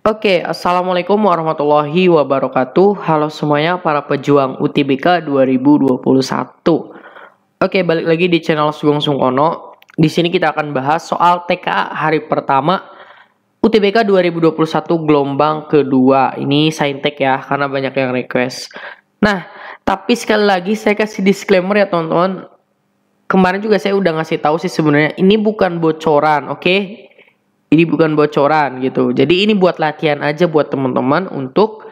Oke, okay, Assalamualaikum warahmatullahi wabarakatuh. Halo semuanya para pejuang UTBK 2021. Oke, okay, balik lagi di channel Sugeng Sungkono. Di sini kita akan bahas soal TKA hari pertama UTBK 2021 gelombang kedua. Ini saintek ya, karena banyak yang request. Nah, tapi sekali lagi saya kasih disclaimer ya teman-teman. Kemarin juga saya udah ngasih tahu sih sebenarnya ini bukan bocoran, oke? Okay? Ini bukan bocoran gitu. Jadi ini buat latihan aja buat teman-teman untuk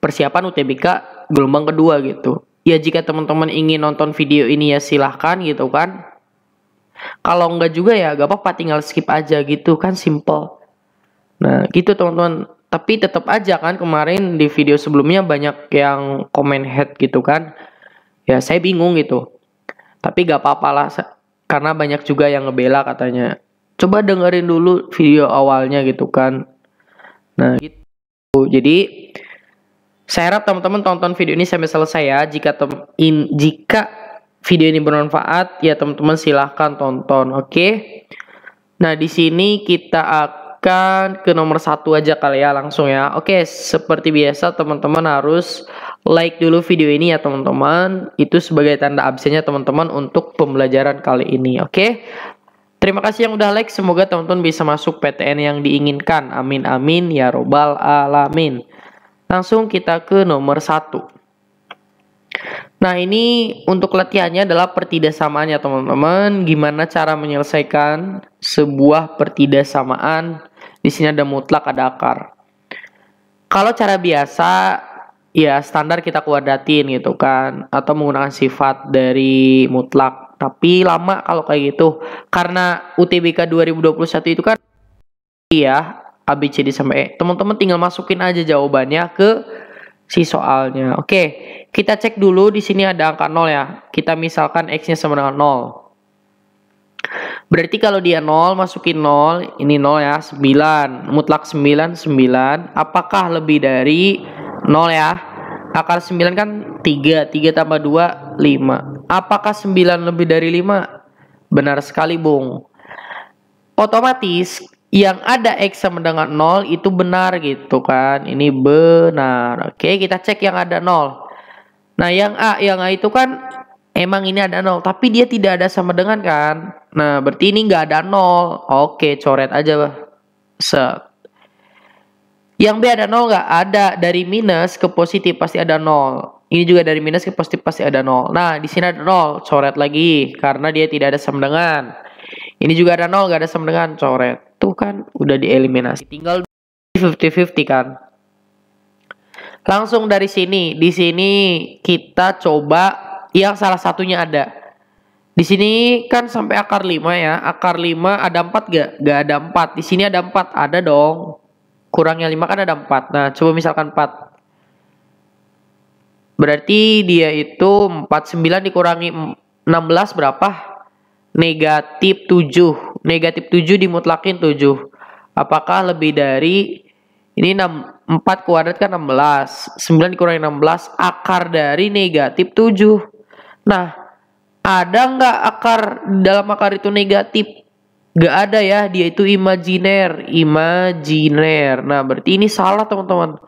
persiapan UTBK gelombang kedua gitu. Ya jika teman-teman ingin nonton video ini ya silahkan gitu kan. Kalau enggak juga ya gak apa-apa tinggal skip aja gitu kan simple. Nah gitu teman-teman. Tapi tetap aja kan kemarin di video sebelumnya banyak yang komen head gitu kan. Ya saya bingung gitu. Tapi gak apa-apa lah karena banyak juga yang ngebela katanya coba dengerin dulu video awalnya gitu kan nah gitu jadi saya harap teman-teman tonton video ini sampai selesai ya jika tem in, jika video ini bermanfaat ya teman-teman silahkan tonton oke okay? nah di sini kita akan ke nomor satu aja kali ya langsung ya oke seperti biasa teman-teman harus like dulu video ini ya teman-teman itu sebagai tanda absennya teman-teman untuk pembelajaran kali ini oke Terima kasih yang udah like. Semoga teman-teman bisa masuk PTN yang diinginkan. Amin amin ya robbal alamin. Langsung kita ke nomor satu. Nah ini untuk latihannya adalah pertidaksamaan ya teman-teman. Gimana cara menyelesaikan sebuah pertidaksamaan? Di sini ada mutlak, ada akar. Kalau cara biasa ya standar kita kuadratin gitu kan atau menggunakan sifat dari mutlak tapi lama kalau kayak gitu. Karena UTBK 2021 itu kan iya ABCD sampai E. Teman-teman tinggal masukin aja jawabannya ke si soalnya. Oke, kita cek dulu di sini ada angka 0 ya. Kita misalkan x-nya sama dengan 0. Berarti kalau dia 0 masukin 0, ini 0 ya, 9. Mutlak 9 9. Apakah lebih dari 0 ya? akar 9 kan 3, 3 tambah 2 5. Apakah 9 lebih dari 5? Benar sekali, Bung. Otomatis yang ada X sama dengan 0 itu benar gitu kan. Ini benar. Oke, kita cek yang ada 0. Nah, yang A, yang A itu kan emang ini ada 0, tapi dia tidak ada sama dengan kan. Nah, berarti ini nggak ada 0. Oke, coret aja, Bah. Set. Yang B ada nol nggak? Ada dari minus ke positif pasti ada nol. Ini juga dari minus ke positif pasti ada nol. Nah di sini ada nol, coret lagi karena dia tidak ada sama dengan. Ini juga ada nol, nggak ada sama dengan, coret. Tuh kan udah dieliminasi. Tinggal 50-50 kan. Langsung dari sini, di sini kita coba yang salah satunya ada. Di sini kan sampai akar 5 ya. Akar 5 ada 4 gak? Gak ada 4. Di sini ada 4. Ada dong kurangnya 5 kan ada 4. Nah, coba misalkan 4. Berarti dia itu 49 dikurangi 16 berapa? Negatif 7. Negatif 7 dimutlakin 7. Apakah lebih dari ini 6, 4 kuadrat kan 16. 9 dikurangi 16 akar dari negatif 7. Nah, ada nggak akar dalam akar itu negatif? Gak ada ya, dia itu imajiner, imajiner. Nah, berarti ini salah teman-teman.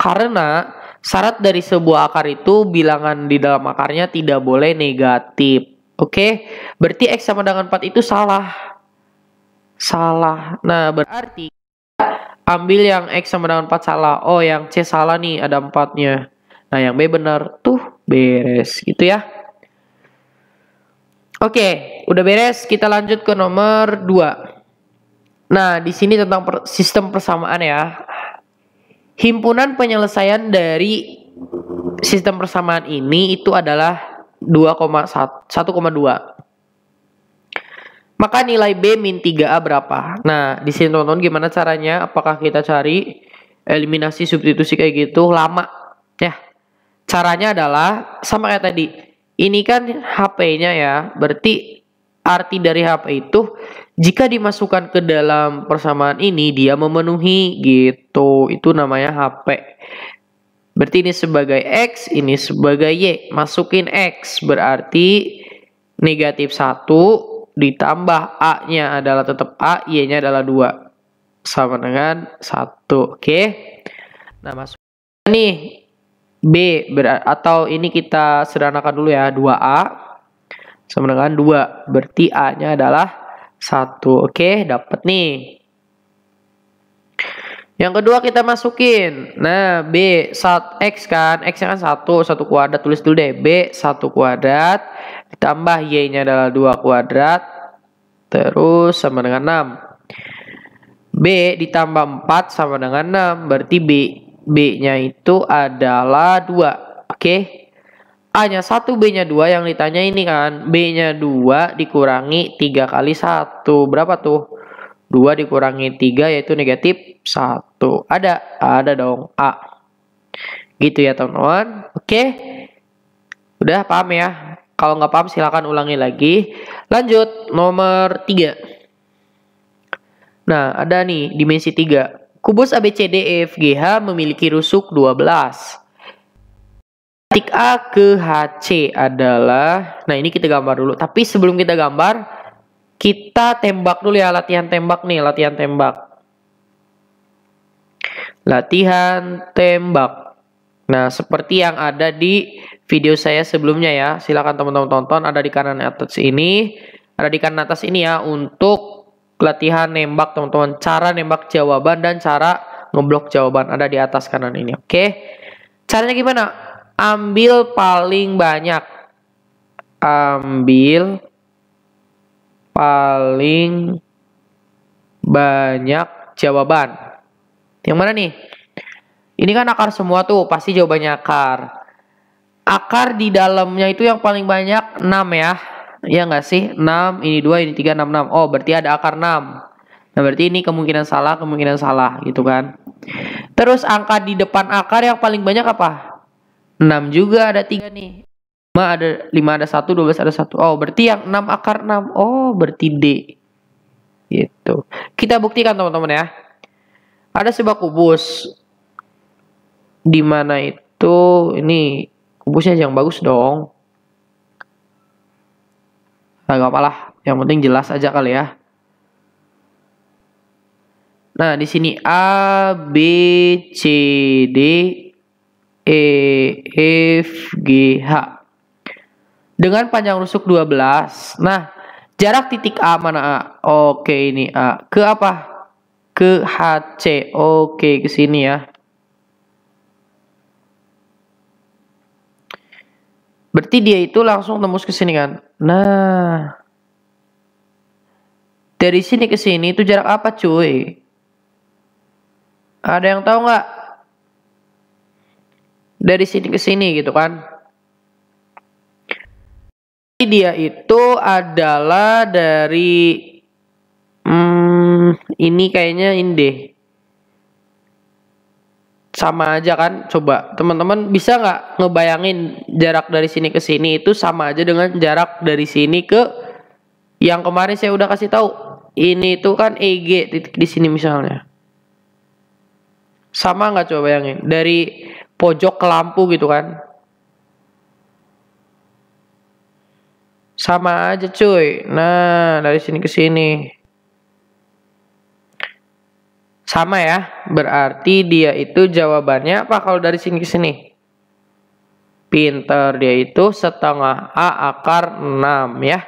Karena syarat dari sebuah akar itu bilangan di dalam akarnya tidak boleh negatif. Oke, berarti X sama dengan 4 itu salah. Salah. Nah, berarti ambil yang X sama dengan 4 salah. Oh, yang C salah nih, ada 4-nya. Nah, yang B benar. Tuh, beres gitu ya. Oke, udah beres. Kita lanjut ke nomor 2. Nah, di sini tentang per sistem persamaan ya. Himpunan penyelesaian dari sistem persamaan ini itu adalah 1,2. Maka nilai B min 3A berapa? Nah, di sini teman gimana caranya? Apakah kita cari eliminasi substitusi kayak gitu lama? Ya. Caranya adalah sama kayak tadi ini kan HP-nya ya, berarti arti dari HP itu jika dimasukkan ke dalam persamaan ini dia memenuhi gitu. Itu namanya HP. Berarti ini sebagai X, ini sebagai Y. Masukin X berarti negatif 1 ditambah A-nya adalah tetap A, Y-nya adalah 2. Sama dengan 1. Oke. Nah, masuk nih B atau ini kita sederhanakan dulu ya 2A sama dengan 2 berarti A nya adalah 1 oke dapat nih yang kedua kita masukin nah B saat X kan X nya kan 1 1 kuadrat tulis dulu deh B 1 kuadrat ditambah Y nya adalah 2 kuadrat terus sama dengan 6 B ditambah 4 sama dengan 6 berarti B B-nya itu adalah 2. Oke. Okay? A-nya 1, B-nya 2 yang ditanya ini kan. B-nya 2 dikurangi 3 kali 1. Berapa tuh? 2 dikurangi 3 yaitu negatif 1. Ada? Ada dong. A. Gitu ya teman-teman. Oke. Okay? Udah paham ya? Kalau nggak paham silahkan ulangi lagi. Lanjut nomor 3. Nah ada nih dimensi 3. Kubus ABCDEFGH memiliki rusuk 12. Titik A ke HC adalah, nah ini kita gambar dulu. Tapi sebelum kita gambar, kita tembak dulu ya latihan tembak nih, latihan tembak. Latihan tembak. Nah, seperti yang ada di video saya sebelumnya ya. Silakan teman-teman tonton ada di kanan atas ini, ada di kanan atas ini ya untuk latihan nembak teman-teman cara nembak jawaban dan cara ngeblok jawaban ada di atas kanan ini oke caranya gimana ambil paling banyak ambil paling banyak jawaban yang mana nih ini kan akar semua tuh pasti jawabannya akar akar di dalamnya itu yang paling banyak 6 ya Ya nggak sih? 6, ini 2, ini 3, 6, 6. Oh, berarti ada akar 6. Nah, berarti ini kemungkinan salah, kemungkinan salah gitu kan. Terus angka di depan akar yang paling banyak apa? 6 juga ada 3 nih. 5 ada 5 ada 1, 12 ada 1. Oh, berarti yang 6 akar 6. Oh, berarti D. Gitu. Kita buktikan teman-teman ya. Ada sebuah kubus. Di mana itu? Ini kubusnya yang bagus dong. Nah, gak apalah, yang penting jelas aja kali ya. Nah, di sini A, B, C, D, E, F, G, H. Dengan panjang rusuk 12. Nah, jarak titik A mana A? Oke, ini A. Ke apa? Ke H C Oke, ke sini ya. Berarti dia itu langsung tembus ke sini kan? Nah. Dari sini ke sini itu jarak apa cuy? Ada yang tahu nggak? Dari sini ke sini gitu kan? Jadi Dia itu adalah dari hmm, ini kayaknya ini deh sama aja kan coba teman-teman bisa nggak ngebayangin jarak dari sini ke sini itu sama aja dengan jarak dari sini ke yang kemarin saya udah kasih tahu ini itu kan EG titik di sini misalnya sama nggak coba bayangin dari pojok ke lampu gitu kan sama aja cuy nah dari sini ke sini sama ya, berarti dia itu jawabannya apa kalau dari sini ke sini? Pinter dia itu setengah A akar 6 ya.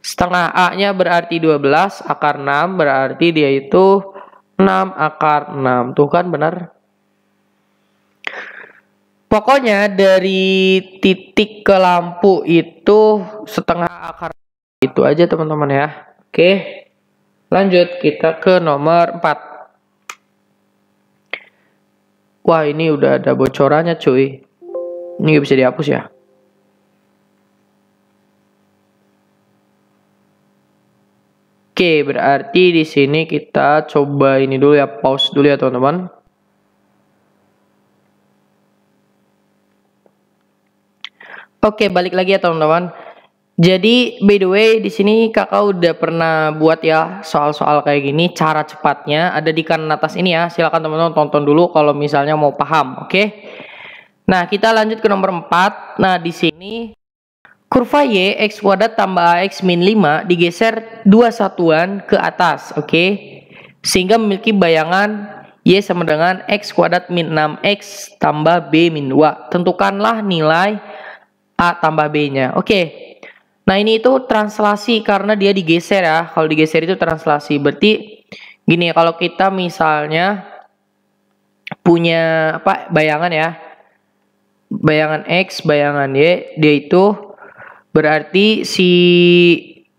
Setengah A-nya berarti 12, akar 6 berarti dia itu 6 akar 6. Tuh kan benar? Pokoknya dari titik ke lampu itu setengah akar itu aja teman-teman ya. Oke. Lanjut kita ke nomor 4. Wah ini udah ada bocorannya cuy. Ini gak bisa dihapus ya. Oke, berarti di sini kita coba ini dulu ya, pause dulu ya teman-teman. Oke, balik lagi ya teman-teman. Jadi by the way di sini kakak udah pernah buat ya soal-soal kayak gini cara cepatnya ada di kanan atas ini ya silakan teman-teman tonton dulu kalau misalnya mau paham oke okay? Nah kita lanjut ke nomor 4 Nah di sini kurva Y X kuadrat tambah AX min 5 digeser dua satuan ke atas oke okay? Sehingga memiliki bayangan Y sama dengan X kuadrat min 6X tambah B min 2 Tentukanlah nilai A tambah B nya oke okay? Nah ini itu translasi karena dia digeser ya. Kalau digeser itu translasi. Berarti gini ya kalau kita misalnya punya apa bayangan ya. Bayangan X, bayangan Y. Dia itu berarti si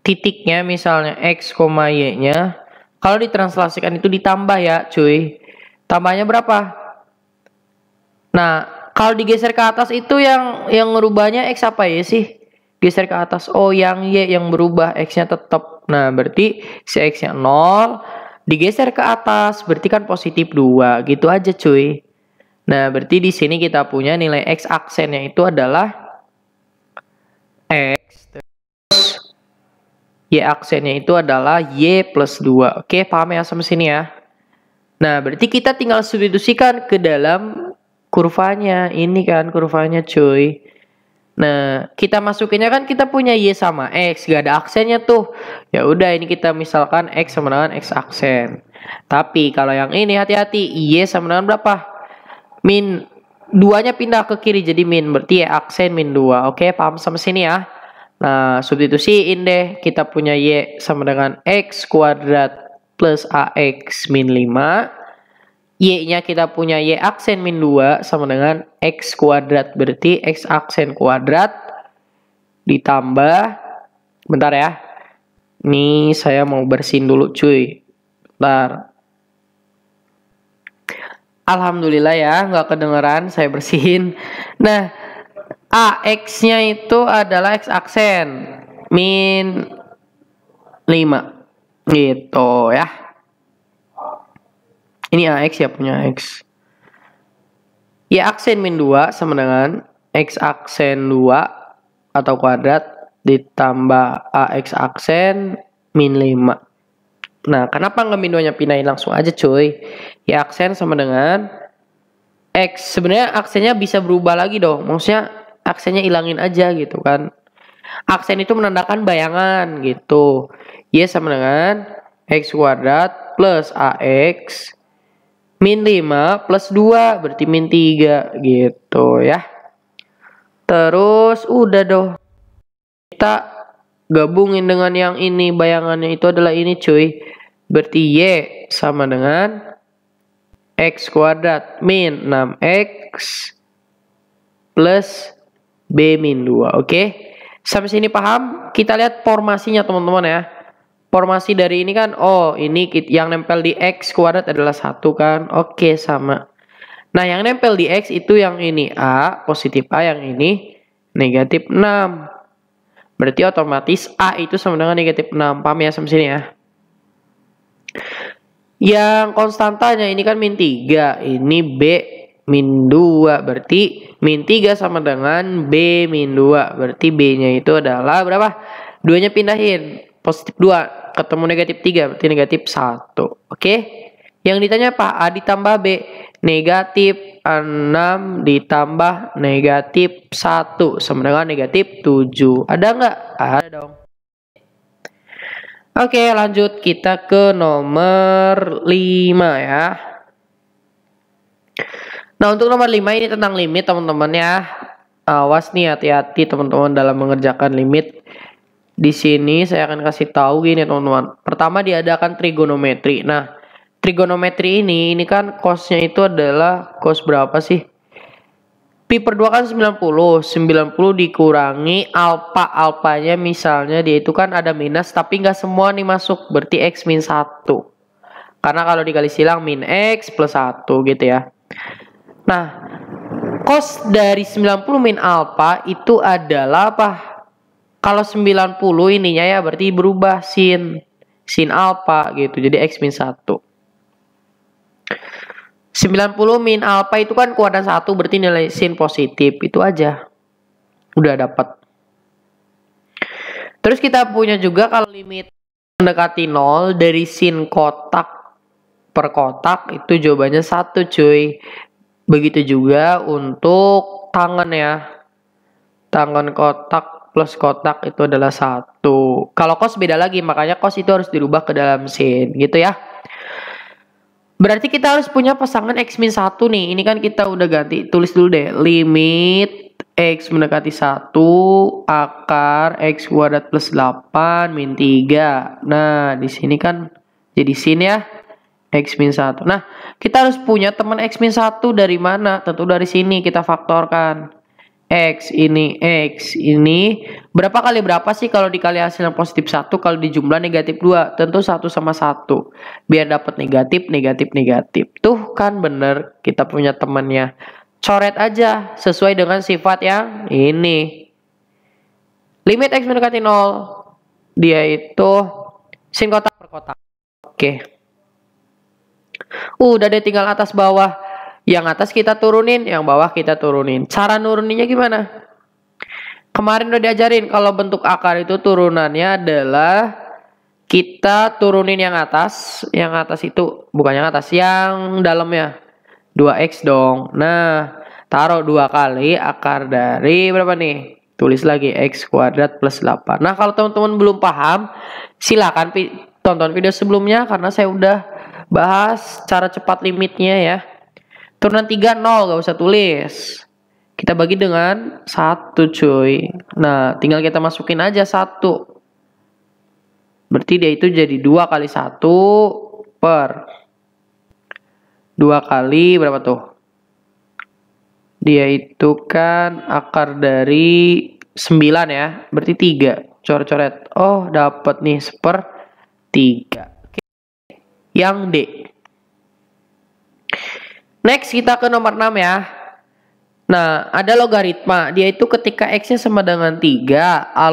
titiknya misalnya X, Y-nya. Kalau ditranslasikan itu ditambah ya cuy. Tambahnya berapa? Nah kalau digeser ke atas itu yang yang ngerubahnya X apa ya sih? geser ke atas oh yang y yang berubah x-nya tetap nah berarti si x-nya 0 digeser ke atas berarti kan positif 2 gitu aja cuy nah berarti di sini kita punya nilai x aksennya itu adalah x terus y aksennya itu adalah y plus 2 oke paham ya sama sini ya nah berarti kita tinggal substitusikan ke dalam kurvanya ini kan kurvanya cuy Nah, kita masukinnya kan kita punya Y sama X, gak ada aksennya tuh. Ya udah ini kita misalkan X sama dengan X aksen. Tapi kalau yang ini hati-hati, Y sama dengan berapa? Min duanya pindah ke kiri jadi min berarti ya aksen min dua Oke, paham sama sini ya? Nah, substitusiin deh kita punya Y sama dengan X kuadrat plus AX min lima Y-nya kita punya Y aksen min 2 sama dengan X kuadrat. Berarti X aksen kuadrat ditambah. Bentar ya. Ini saya mau bersihin dulu cuy. Bentar. Alhamdulillah ya, nggak kedengeran saya bersihin. Nah, AX-nya itu adalah X aksen min 5 gitu ya. Ini AX ya punya X. Ya aksen min 2 sama dengan X aksen 2 atau kuadrat ditambah AX aksen min 5. Nah, kenapa nggak min 2-nya pindahin langsung aja cuy? Ya aksen sama dengan X. Sebenarnya aksennya bisa berubah lagi dong. Maksudnya aksennya ilangin aja gitu kan. Aksen itu menandakan bayangan gitu. Y sama dengan X kuadrat plus AX Min 5 plus 2 berarti min 3 gitu ya. Terus udah dong. Kita gabungin dengan yang ini. Bayangannya itu adalah ini cuy. Berarti Y sama dengan X kuadrat min 6X plus B min 2. Oke. Okay? Sampai sini paham? Kita lihat formasinya teman-teman ya formasi dari ini kan oh ini yang nempel di x kuadrat adalah satu kan oke sama nah yang nempel di x itu yang ini a positif a yang ini negatif 6 berarti otomatis a itu sama dengan negatif 6 paham ya sampai sini ya yang konstantanya ini kan min 3 ini b min 2 berarti min 3 sama dengan B min 2 berarti B nya itu adalah berapa? Duanya pindahin Positif 2 ketemu negatif 3 berarti negatif 1. Oke. Okay? Yang ditanya apa? A ditambah B negatif 6 ditambah negatif 1 sama dengan negatif 7. Ada nggak? Ada dong. Oke lanjut kita ke nomor 5 ya. Nah untuk nomor 5 ini tentang limit teman-teman ya. Awas nih hati-hati teman-teman dalam mengerjakan limit. Di sini saya akan kasih tahu gini teman-teman. Pertama diadakan trigonometri. Nah, trigonometri ini ini kan cosnya itu adalah cos berapa sih? Pi per 2 kan 90. 90 dikurangi alpa alpanya misalnya dia itu kan ada minus tapi nggak semua nih masuk. Berarti X min 1. Karena kalau dikali silang min X plus 1 gitu ya. Nah, cos dari 90 min alpa itu adalah apa? Kalau 90 ininya ya berarti berubah sin sin alfa gitu. Jadi x min 1. 90 min alfa itu kan kuadran 1 berarti nilai sin positif. Itu aja. Udah dapat. Terus kita punya juga kalau limit mendekati 0 dari sin kotak per kotak itu jawabannya 1 cuy. Begitu juga untuk tangan ya. Tangan kotak plus kotak itu adalah satu. Kalau kos beda lagi, makanya kos itu harus dirubah ke dalam sin, gitu ya. Berarti kita harus punya pasangan x min satu nih. Ini kan kita udah ganti, tulis dulu deh. Limit x mendekati satu akar x kuadrat plus 8 min 3. Nah, di sini kan jadi sin ya. X min 1. Nah, kita harus punya teman X min 1 dari mana? Tentu dari sini kita faktorkan. X ini X ini berapa kali berapa sih kalau dikali hasil yang positif satu kalau di jumlah negatif dua tentu satu sama satu biar dapat negatif negatif negatif tuh kan bener kita punya temennya coret aja sesuai dengan sifat yang ini limit X mendekati nol dia itu sin kotak per kotak oke uh, udah deh tinggal atas bawah yang atas kita turunin, yang bawah kita turunin. Cara nuruninnya gimana? Kemarin udah diajarin kalau bentuk akar itu turunannya adalah kita turunin yang atas, yang atas itu bukan yang atas, yang dalamnya 2x dong. Nah, taruh dua kali akar dari berapa nih? Tulis lagi x kuadrat plus 8. Nah, kalau teman-teman belum paham, silakan tonton video sebelumnya karena saya udah bahas cara cepat limitnya ya. Turunan 3 0 gak usah tulis. Kita bagi dengan 1 cuy. Nah, tinggal kita masukin aja 1. Berarti dia itu jadi 2 kali 1 per 2 kali berapa tuh? Dia itu kan akar dari 9 ya. Berarti 3. Coret-coret. Oh, dapat nih seper 3. Yang D. Next kita ke nomor 6 ya. Nah, ada logaritma. Dia itu ketika x-nya sama dengan 3, a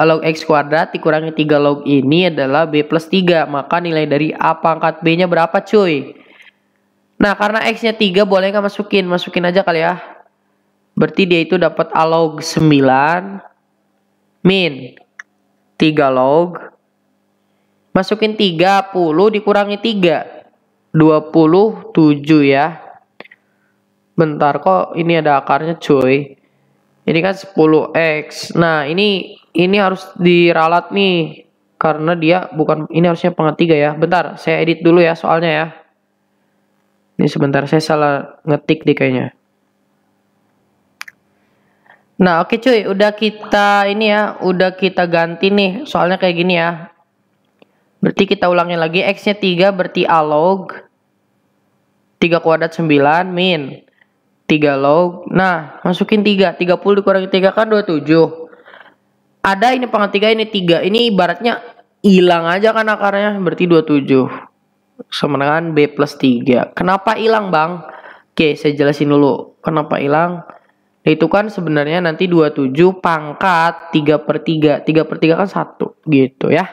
log x kuadrat dikurangi 3 log ini adalah b plus 3. Maka nilai dari a pangkat b-nya berapa cuy? Nah, karena x-nya 3 boleh nggak masukin? Masukin aja kali ya. Berarti dia itu dapat a log 9 min 3 log. Masukin 30 dikurangi 3. 27 ya. Bentar kok ini ada akarnya cuy. Ini kan 10x. Nah, ini ini harus diralat nih karena dia bukan ini harusnya pengetiga ya. Bentar, saya edit dulu ya soalnya ya. Ini sebentar saya salah ngetik deh kayaknya. Nah, oke okay cuy, udah kita ini ya, udah kita ganti nih soalnya kayak gini ya. Berarti kita ulangin lagi x-nya 3 berarti alog 3 kuadrat 9 min 3 log. Nah, masukin 3. 30 dikurangi 3 kan 27. Ada ini pangkat 3, ini 3. Ini ibaratnya hilang aja kan akarnya. Berarti 27. Sama dengan B plus 3. Kenapa hilang, Bang? Oke, saya jelasin dulu. Kenapa hilang? Itu kan sebenarnya nanti 27 pangkat 3 per 3. 3 per 3 kan 1. Gitu ya.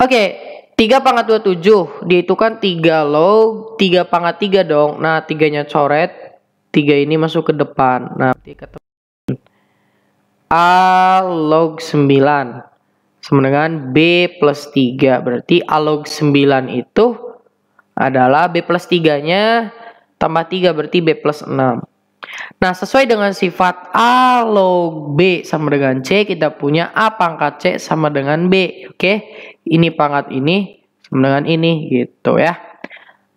Oke, 3 pangkat 27 dihitungkan 3 log 3 pangkat 3 dong nah tiganya coret 3 ini masuk ke depan nah A log 9 sama dengan B plus 3 berarti A log 9 itu adalah B plus 3 nya tambah 3 berarti B plus 6 Nah, sesuai dengan sifat A log B sama dengan C, kita punya A pangkat C sama dengan B. Oke, ini pangkat ini sama dengan ini gitu ya.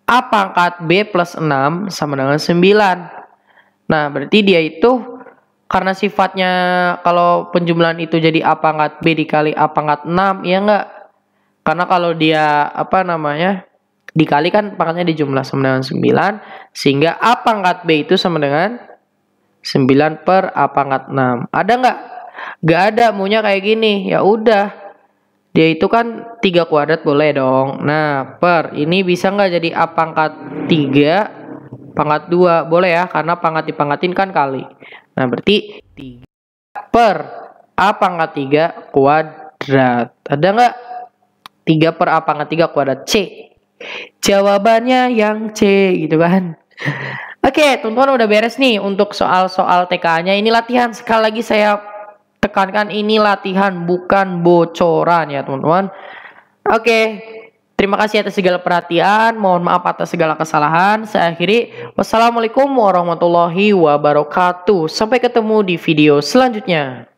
A pangkat B plus 6 sama dengan 9. Nah, berarti dia itu karena sifatnya kalau penjumlahan itu jadi A pangkat B dikali A pangkat 6, ya enggak? Karena kalau dia apa namanya? dikalikan pangkatnya di jumlah sama dengan 9 sehingga A pangkat B itu sama dengan 9 per A pangkat 6 ada nggak? nggak ada maunya kayak gini ya udah dia itu kan 3 kuadrat boleh dong nah per ini bisa nggak jadi A pangkat 3 pangkat 2 boleh ya karena pangkat dipangkatin kan kali nah berarti 3 per A pangkat 3 kuadrat ada nggak? 3 per A pangkat 3 kuadrat C Jawabannya yang C gitu kan. Oke, okay, teman-teman udah beres nih untuk soal-soal TK-nya. Ini latihan sekali lagi saya tekankan ini latihan bukan bocoran ya, teman-teman. Oke. Okay. Terima kasih atas segala perhatian. Mohon maaf atas segala kesalahan. Saya akhiri. Wassalamualaikum warahmatullahi wabarakatuh. Sampai ketemu di video selanjutnya.